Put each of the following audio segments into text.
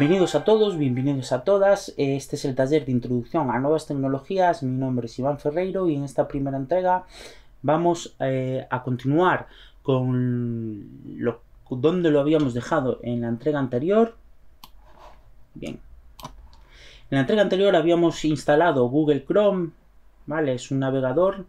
Bienvenidos a todos, bienvenidos a todas. Este es el taller de introducción a nuevas tecnologías. Mi nombre es Iván Ferreiro y en esta primera entrega vamos eh, a continuar con lo, donde lo habíamos dejado en la entrega anterior. Bien. En la entrega anterior habíamos instalado Google Chrome, ¿vale? Es un navegador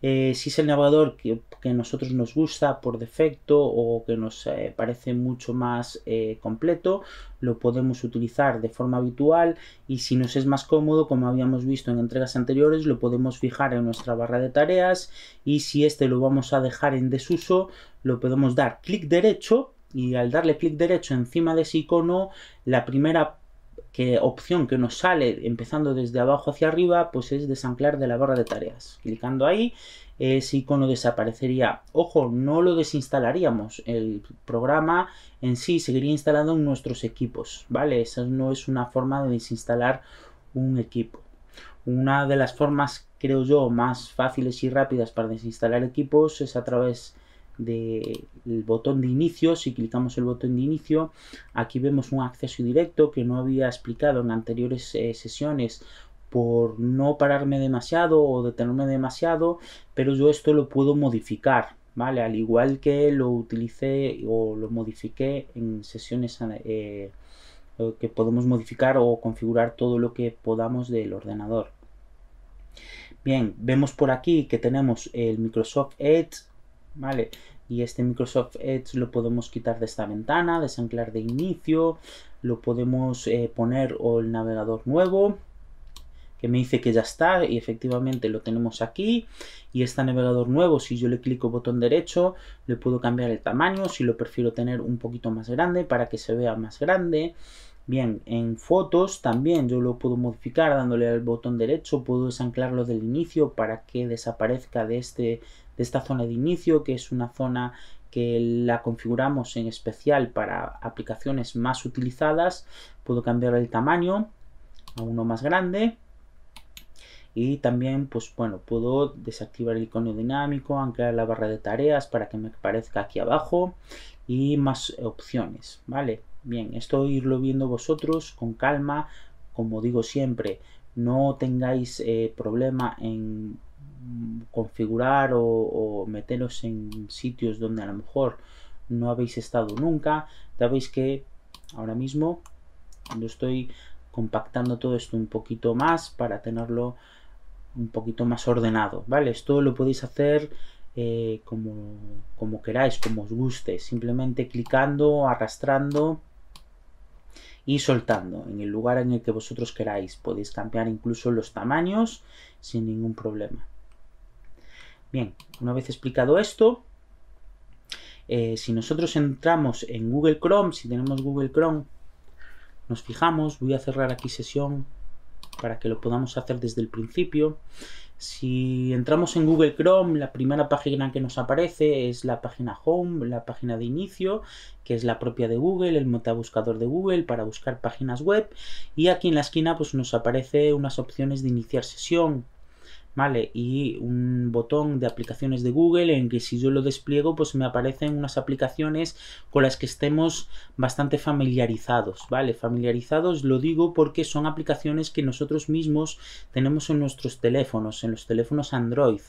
eh, si es el navegador que, a nosotros nos gusta por defecto o que nos eh, parece mucho más eh, completo, lo podemos utilizar de forma habitual y si nos es más cómodo, como habíamos visto en entregas anteriores, lo podemos fijar en nuestra barra de tareas y si este lo vamos a dejar en desuso, lo podemos dar clic derecho y al darle clic derecho encima de ese icono, la primera que opción que nos sale empezando desde abajo hacia arriba, pues es desanclar de la barra de tareas. Clicando ahí, eh, ese icono desaparecería. Ojo, no lo desinstalaríamos. El programa en sí seguiría instalado en nuestros equipos, ¿vale? Esa no es una forma de desinstalar un equipo. Una de las formas, creo yo, más fáciles y rápidas para desinstalar equipos es a través de del botón de inicio, si clicamos el botón de inicio, aquí vemos un acceso directo que no había explicado en anteriores eh, sesiones por no pararme demasiado o detenerme demasiado, pero yo esto lo puedo modificar, ¿vale? Al igual que lo utilicé o lo modifiqué en sesiones eh, que podemos modificar o configurar todo lo que podamos del ordenador. Bien, vemos por aquí que tenemos el Microsoft Edge, y este Microsoft Edge lo podemos quitar de esta ventana, desanclar de inicio, lo podemos eh, poner o el navegador nuevo, que me dice que ya está y efectivamente lo tenemos aquí y este navegador nuevo si yo le clico botón derecho le puedo cambiar el tamaño si lo prefiero tener un poquito más grande para que se vea más grande bien en fotos también yo lo puedo modificar dándole al botón derecho puedo desanclarlo del inicio para que desaparezca de este de esta zona de inicio, que es una zona que la configuramos en especial para aplicaciones más utilizadas. Puedo cambiar el tamaño a uno más grande. Y también, pues bueno, puedo desactivar el icono dinámico, anclar la barra de tareas para que me aparezca aquí abajo y más opciones, ¿vale? Bien, esto irlo viendo vosotros con calma, como digo siempre, no tengáis eh, problema en configurar o, meterlos meteros en sitios donde a lo mejor no habéis estado nunca. Ya veis que ahora mismo cuando estoy compactando todo esto un poquito más para tenerlo un poquito más ordenado, ¿vale? Esto lo podéis hacer eh, como, como queráis, como os guste, simplemente clicando, arrastrando y soltando en el lugar en el que vosotros queráis. Podéis cambiar incluso los tamaños sin ningún problema. Bien, una vez explicado esto, eh, si nosotros entramos en Google Chrome, si tenemos Google Chrome, nos fijamos, voy a cerrar aquí sesión para que lo podamos hacer desde el principio. Si entramos en Google Chrome, la primera página que nos aparece es la página Home, la página de inicio, que es la propia de Google, el metabuscador de Google para buscar páginas web. Y aquí en la esquina pues, nos aparece unas opciones de iniciar sesión, ¿vale? Y un botón de aplicaciones de Google en que si yo lo despliego, pues me aparecen unas aplicaciones con las que estemos bastante familiarizados, ¿vale? Familiarizados lo digo porque son aplicaciones que nosotros mismos tenemos en nuestros teléfonos, en los teléfonos Android.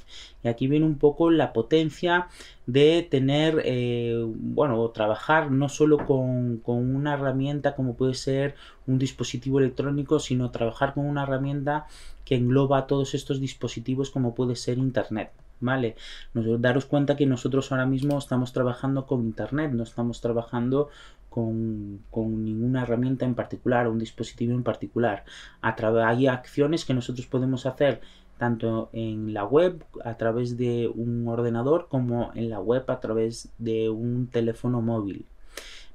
Y aquí viene un poco la potencia de tener, eh, bueno, trabajar no solo con, una herramienta como puede ser un dispositivo electrónico, sino trabajar con una herramienta que engloba todos estos dispositivos como puede ser Internet. ¿Vale? Nos, daros cuenta que nosotros ahora mismo estamos trabajando con Internet, no estamos trabajando con, con, ninguna herramienta en particular o un dispositivo en particular. A hay acciones que nosotros podemos hacer tanto en la web a través de un ordenador como en la web a través de un teléfono móvil.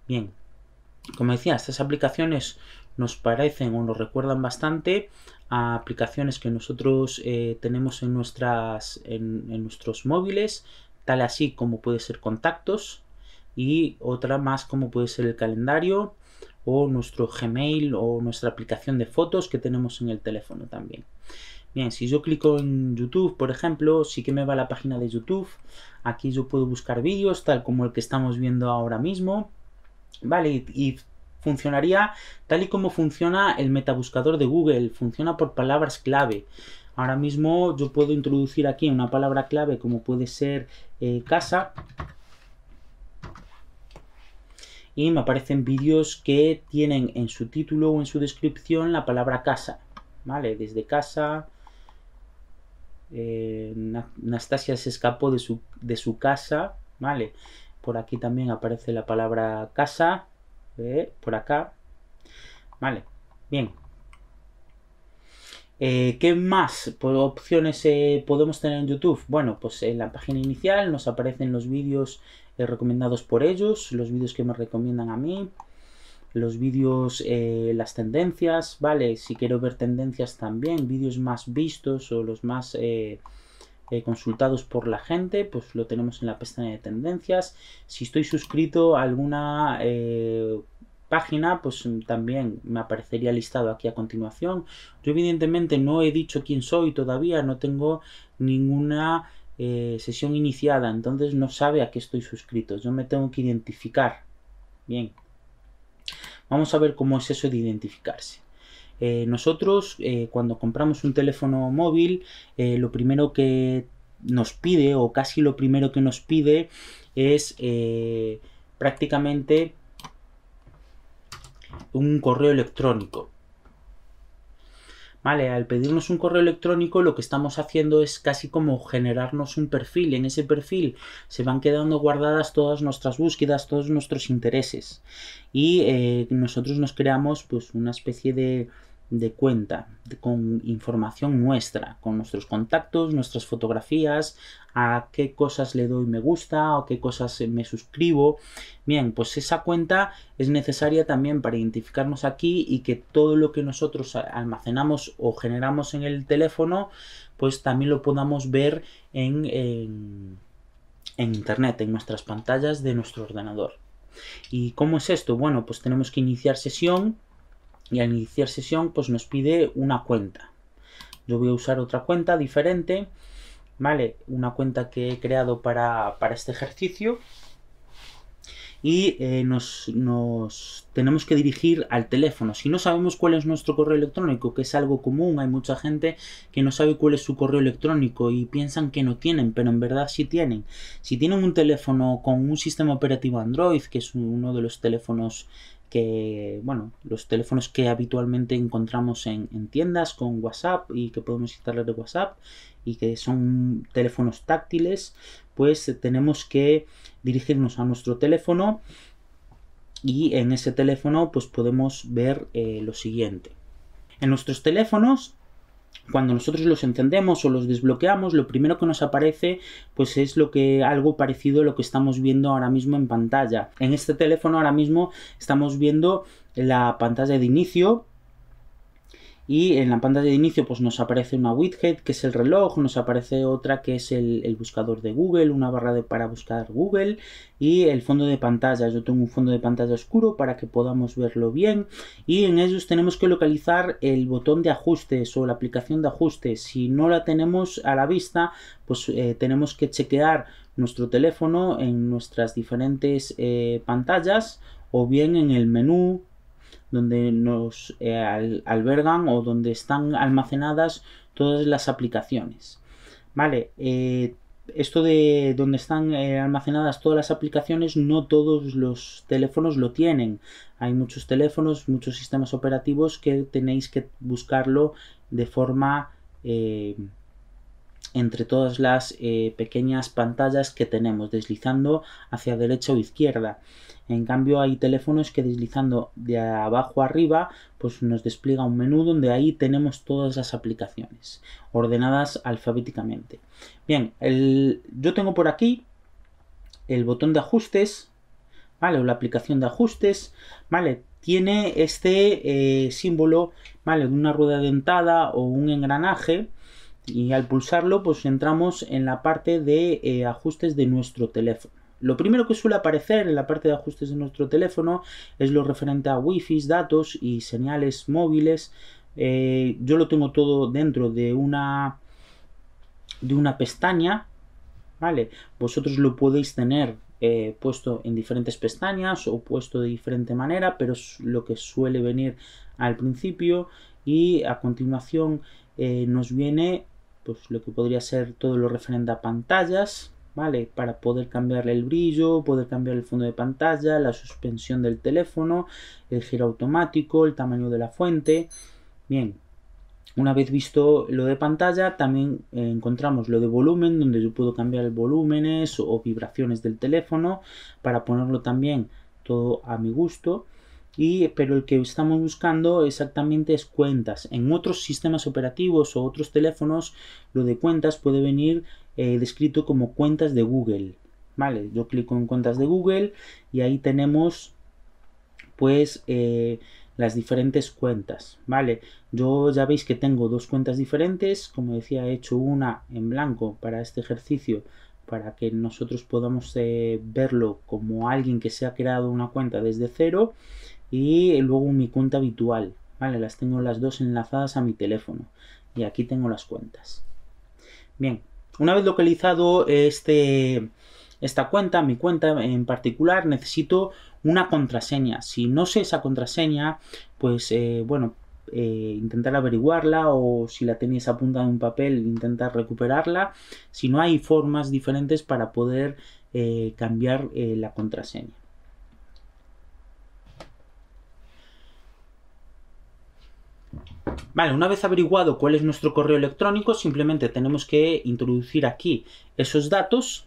Bien, como decía, estas aplicaciones nos parecen o nos recuerdan bastante a aplicaciones que nosotros eh, tenemos en, nuestras, en nuestros móviles, tal así como puede ser contactos y otra más como puede ser el calendario o nuestro Gmail o nuestra aplicación de fotos que tenemos en el teléfono también. Bien, si yo clico en YouTube, por ejemplo, sí que me va a la página de YouTube. Aquí yo puedo buscar vídeos, tal como el que estamos viendo ahora mismo. Vale, y funcionaría tal y como funciona el metabuscador de Google. Funciona por palabras clave. Ahora mismo yo puedo introducir aquí una palabra clave como puede ser eh, casa. Y me aparecen vídeos que tienen en su título o en su descripción la palabra casa. ¿Vale? Desde casa eh, Nastasia se escapó de su, de su casa, ¿vale? Por aquí también aparece la palabra casa, eh, por acá, ¿vale? Bien. Eh, ¿Qué más opciones eh, podemos tener en YouTube? Bueno, pues en la página inicial nos aparecen los vídeos recomendados por ellos, los vídeos que me recomiendan a mí, los vídeos, eh, las tendencias, vale, si quiero ver tendencias también, vídeos más vistos o los más eh, eh, consultados por la gente, pues lo tenemos en la pestaña de tendencias. Si estoy suscrito a alguna página, pues también me aparecería listado aquí a continuación. Yo evidentemente no he dicho quién soy todavía, no tengo ninguna sesión iniciada, entonces no sabe a qué estoy suscrito. Yo me tengo que identificar. Bien, Vamos a ver cómo es eso de identificarse. Eh, nosotros eh, cuando compramos un teléfono móvil, eh, lo primero que nos pide, o casi lo primero que nos pide, es prácticamente un correo electrónico. Vale, al pedirnos un correo electrónico lo que estamos haciendo es casi como generarnos un perfil. En ese perfil se van quedando guardadas todas nuestras búsquedas, todos nuestros intereses. Y eh, nosotros nos creamos pues una especie de, de cuenta con información nuestra, con nuestros contactos, nuestras fotografías, a qué cosas le doy me gusta o qué cosas me suscribo. Bien, pues esa cuenta es necesaria también para identificarnos aquí y que todo lo que nosotros almacenamos o generamos en el teléfono, pues también lo podamos ver en, en, en Internet, en nuestras pantallas de nuestro ordenador. ¿Y cómo es esto? Bueno, pues tenemos que iniciar sesión y al iniciar sesión pues nos pide una cuenta. Yo voy a usar otra cuenta diferente, ¿vale? Una cuenta que he creado para, este ejercicio y eh, nos, nos, tenemos que dirigir al teléfono. Si no sabemos cuál es nuestro correo electrónico, que es algo común, hay mucha gente que no sabe cuál es su correo electrónico y piensan que no tienen, pero en verdad sí tienen. Si tienen un teléfono con un sistema operativo Android, que es uno de los teléfonos que, bueno, los teléfonos que habitualmente encontramos en, tiendas con WhatsApp y que podemos instalar de WhatsApp y que son teléfonos táctiles, pues tenemos que dirigirnos a nuestro teléfono y en ese teléfono pues podemos ver eh, lo siguiente. En nuestros teléfonos cuando nosotros los encendemos o los desbloqueamos, lo primero que nos aparece pues es lo que algo parecido a lo que estamos viendo ahora mismo en pantalla. En este teléfono ahora mismo estamos viendo la pantalla de inicio y en la pantalla de inicio pues nos aparece una widget que es el reloj, nos aparece otra que es el, buscador de Google, una barra de, para buscar Google y el fondo de pantalla. Yo tengo un fondo de pantalla oscuro para que podamos verlo bien y en ellos tenemos que localizar el botón de ajustes o la aplicación de ajustes. Si no la tenemos a la vista pues eh, tenemos que chequear nuestro teléfono en nuestras diferentes eh, pantallas o bien en el menú donde nos eh, albergan o donde están almacenadas todas las aplicaciones. Vale, eh, esto de donde están eh, almacenadas todas las aplicaciones, no todos los teléfonos lo tienen. Hay muchos teléfonos, muchos sistemas operativos que tenéis que buscarlo de forma entre todas las eh, pequeñas pantallas que tenemos, deslizando hacia derecha o izquierda. En cambio hay teléfonos que deslizando de abajo a arriba pues nos despliega un menú donde ahí tenemos todas las aplicaciones ordenadas alfabéticamente. Bien, el, yo tengo por aquí el botón de ajustes, ¿vale? O la aplicación de ajustes, ¿vale? Tiene este eh, símbolo, ¿vale? De una rueda dentada o un engranaje, y al pulsarlo pues entramos en la parte de eh, ajustes de nuestro teléfono. Lo primero que suele aparecer en la parte de ajustes de nuestro teléfono es lo referente a Wi-Fi, datos y señales móviles. Eh, yo lo tengo todo dentro de una de una pestaña, ¿vale? Vosotros lo podéis tener eh, puesto en diferentes pestañas o puesto de diferente manera, pero es lo que suele venir al principio y a continuación nos viene pues lo que podría ser todo lo referente a pantallas, ¿vale? Para poder cambiarle el brillo, poder cambiar el fondo de pantalla, la suspensión del teléfono, el giro automático, el tamaño de la fuente. Bien, una vez visto lo de pantalla, también eh, encontramos lo de volumen, donde yo puedo cambiar volúmenes o vibraciones del teléfono para ponerlo también todo a mi gusto y, pero el que estamos buscando exactamente es cuentas. En otros sistemas operativos o otros teléfonos, lo de cuentas puede venir eh, descrito como cuentas de Google. Vale, yo clico en cuentas de Google y ahí tenemos pues eh, las diferentes cuentas. Vale, yo ya veis que tengo dos cuentas diferentes. Como decía, he hecho una en blanco para este ejercicio para que nosotros podamos eh, verlo como alguien que se ha creado una cuenta desde cero y luego mi cuenta habitual. Vale, las tengo las dos enlazadas a mi teléfono y aquí tengo las cuentas. Bien, una vez localizado este, esta cuenta, mi cuenta en particular, necesito una contraseña. Si no sé esa contraseña, pues eh, bueno, eh, intentar averiguarla o si la tenéis apuntada en un papel, intentar recuperarla. Si no hay formas diferentes para poder eh, cambiar la contraseña. Vale, una vez averiguado cuál es nuestro correo electrónico, simplemente tenemos que introducir aquí esos datos.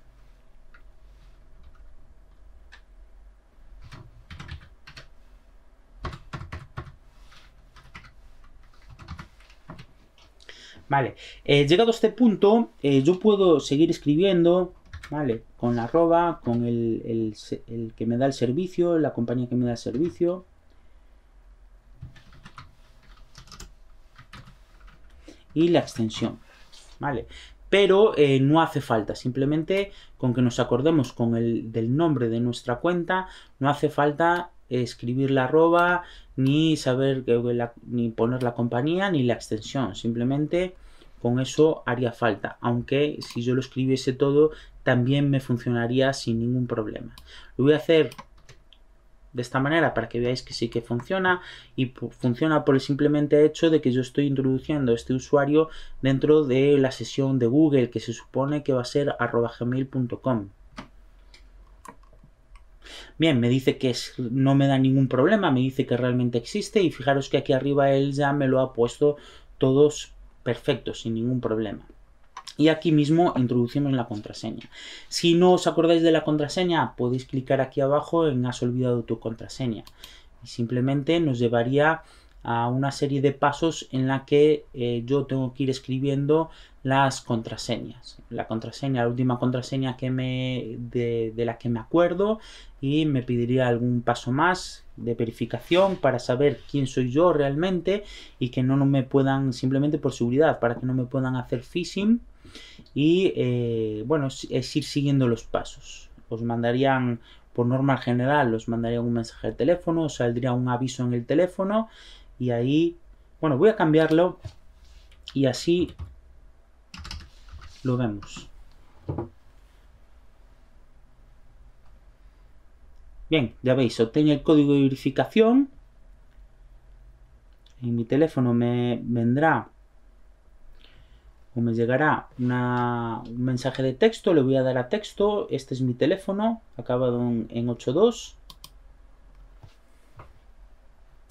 Vale, eh, llegado a este punto, eh, yo puedo seguir escribiendo, ¿vale? Con la arroba, con el que me da el servicio, la compañía que me da el servicio, y la extensión. ¿Vale? Pero eh, no hace falta, simplemente con que nos acordemos con el, del nombre de nuestra cuenta, no hace falta escribir la arroba, ni saber la, ni poner la compañía, ni la extensión. Simplemente con eso haría falta. Aunque si yo lo escribiese todo, también me funcionaría sin ningún problema. Lo voy a hacer de esta manera para que veáis que sí que funciona y funciona por el simplemente hecho de que yo estoy introduciendo este usuario dentro de la sesión de Google que se supone que va a ser arroba gmail.com. Bien, me dice que no me da ningún problema, me dice que realmente existe y fijaros que aquí arriba él ya me lo ha puesto todos perfectos, sin ningún problema. Y aquí mismo introducimos la contraseña. Si no os acordáis de la contraseña, podéis clicar aquí abajo en has olvidado tu contraseña. Y simplemente nos llevaría a una serie de pasos en la que eh, yo tengo que ir escribiendo las contraseñas. La contraseña, la última contraseña que me, de, la que me acuerdo y me pediría algún paso más de verificación para saber quién soy yo realmente y que no me puedan, simplemente por seguridad, para que no me puedan hacer phishing y eh, bueno, es ir siguiendo los pasos. Os mandarían, por norma general, os mandarían un mensaje de teléfono, os saldría un aviso en el teléfono y ahí, bueno, voy a cambiarlo y así lo vemos. Bien, ya veis, obtengo el código de verificación. En mi teléfono me vendrá me llegará un mensaje de texto, le voy a dar a texto, este es mi teléfono, acabado en, 82,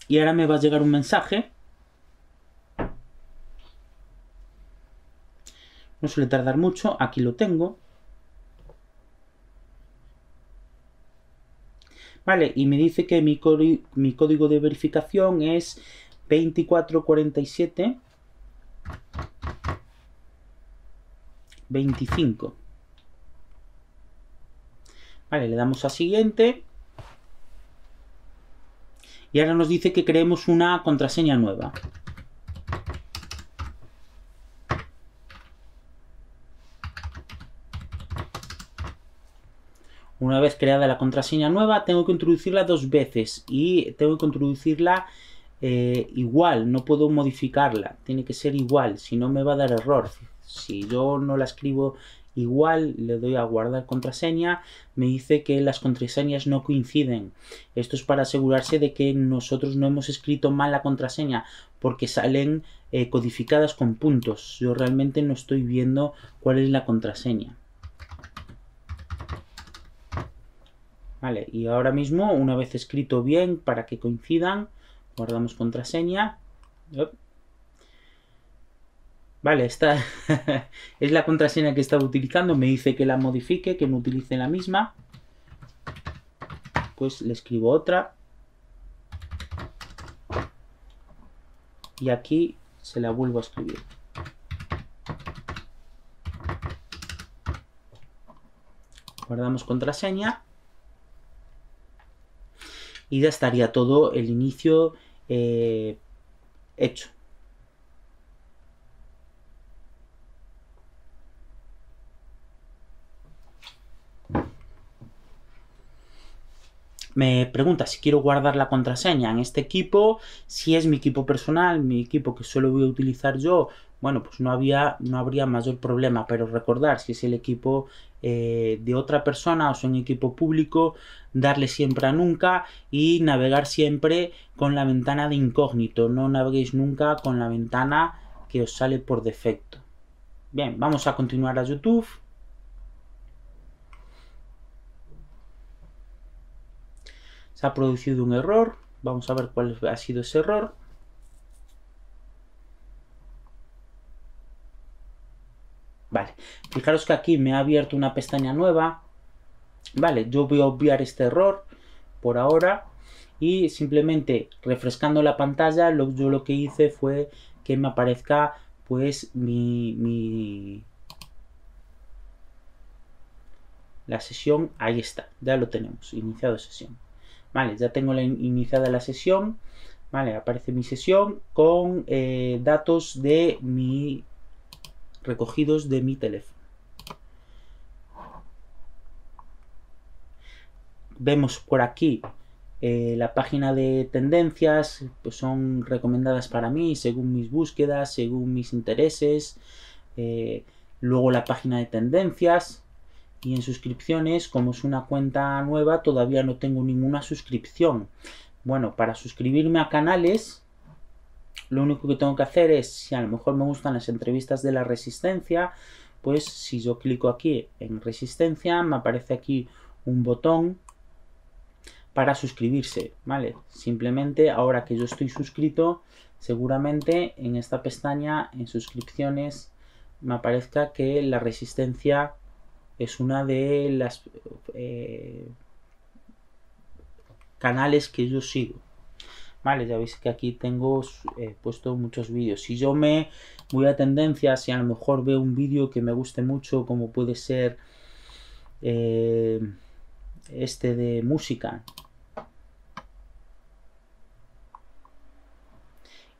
y ahora me va a llegar un mensaje. No suele tardar mucho, aquí lo tengo. Vale, y me dice que mi, mi código de verificación es 2447. 25. Vale, le damos a siguiente. Y ahora nos dice que creemos una contraseña nueva. Una vez creada la contraseña nueva, tengo que introducirla dos veces y tengo que introducirla eh, igual, no puedo modificarla, tiene que ser igual, si no me va a dar error. Si yo no la escribo igual, le doy a guardar contraseña, me dice que las contraseñas no coinciden. Esto es para asegurarse de que nosotros no hemos escrito mal la contraseña, porque salen eh, codificadas con puntos. Yo realmente no estoy viendo cuál es la contraseña. Vale, y ahora mismo, una vez escrito bien para que coincidan, guardamos contraseña. Vale, esta es la contraseña que estaba utilizando. Me dice que la modifique, que no utilice la misma. Pues le escribo otra. Y aquí se la vuelvo a escribir. Guardamos contraseña. Y ya estaría todo el inicio eh, hecho. me pregunta si quiero guardar la contraseña en este equipo, si es mi equipo personal, mi equipo que solo voy a utilizar yo, bueno, pues no, había, no habría mayor problema, pero recordar si es el equipo eh, de otra persona o es un equipo público, darle siempre a nunca y navegar siempre con la ventana de incógnito, no naveguéis nunca con la ventana que os sale por defecto. Bien, vamos a continuar a YouTube. se ha producido un error. Vamos a ver cuál ha sido ese error. Vale, fijaros que aquí me ha abierto una pestaña nueva. Vale, yo voy a obviar este error por ahora y simplemente refrescando la pantalla lo, yo lo que hice fue que me aparezca pues mi, mi la sesión ahí está ya lo tenemos iniciado sesión Vale, ya tengo iniciada la sesión. Vale, aparece mi sesión con eh, datos de mi recogidos de mi teléfono. Vemos por aquí eh, la página de tendencias, pues son recomendadas para mí según mis búsquedas, según mis intereses. Eh, luego la página de tendencias, y en suscripciones, como es una cuenta nueva, todavía no tengo ninguna suscripción. Bueno, para suscribirme a canales, lo único que tengo que hacer es, si a lo mejor me gustan las entrevistas de la resistencia, pues si yo clico aquí en resistencia, me aparece aquí un botón para suscribirse, ¿vale? Simplemente ahora que yo estoy suscrito, seguramente en esta pestaña, en suscripciones, me aparezca que la resistencia es una de las eh, canales que yo sigo. Vale, ya veis que aquí tengo eh, puesto muchos vídeos. Si yo me voy a tendencias y a lo mejor veo un vídeo que me guste mucho, como puede ser eh, este de música,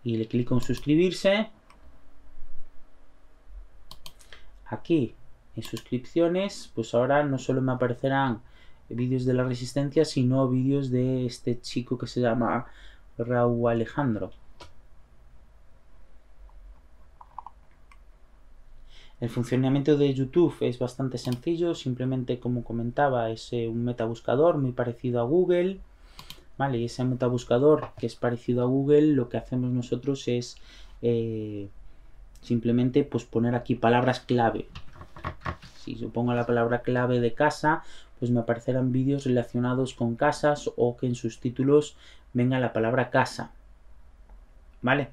y le clico en suscribirse, aquí suscripciones, pues ahora no solo me aparecerán vídeos de la resistencia, sino vídeos de este chico que se llama Raúl Alejandro. El funcionamiento de YouTube es bastante sencillo, simplemente como comentaba es un metabuscador muy parecido a Google, ¿vale? Y ese metabuscador que es parecido a Google, lo que hacemos nosotros es eh, simplemente pues, poner aquí palabras clave, si yo pongo la palabra clave de casa, pues me aparecerán vídeos relacionados con casas o que en sus títulos venga la palabra casa. ¿Vale?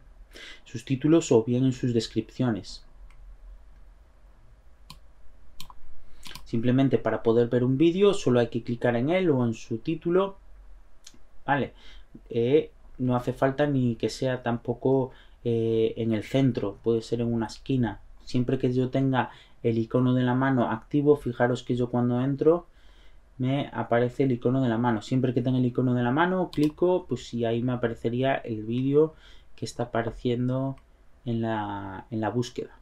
Sus títulos o bien en sus descripciones. Simplemente para poder ver un vídeo solo hay que clicar en él o en su título. ¿Vale? Eh, no hace falta ni que sea tampoco eh, en el centro, puede ser en una esquina. Siempre que yo tenga el icono de la mano activo, fijaros que yo cuando entro me aparece el icono de la mano. Siempre que tenga el icono de la mano, clico, pues y ahí me aparecería el vídeo que está apareciendo en la, búsqueda.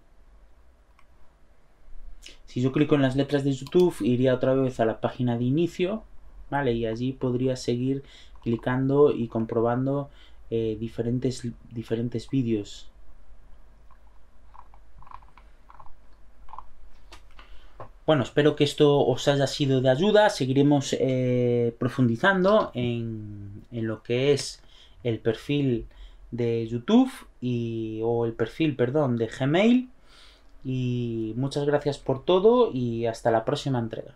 Si yo clico en las letras de YouTube, iría otra vez a la página de inicio, ¿vale? Y allí podría seguir clicando y comprobando eh, diferentes, diferentes vídeos Bueno, espero que esto os haya sido de ayuda. Seguiremos eh, profundizando en, lo que es el perfil de YouTube y, o el perfil, perdón, de Gmail. Y muchas gracias por todo y hasta la próxima entrega.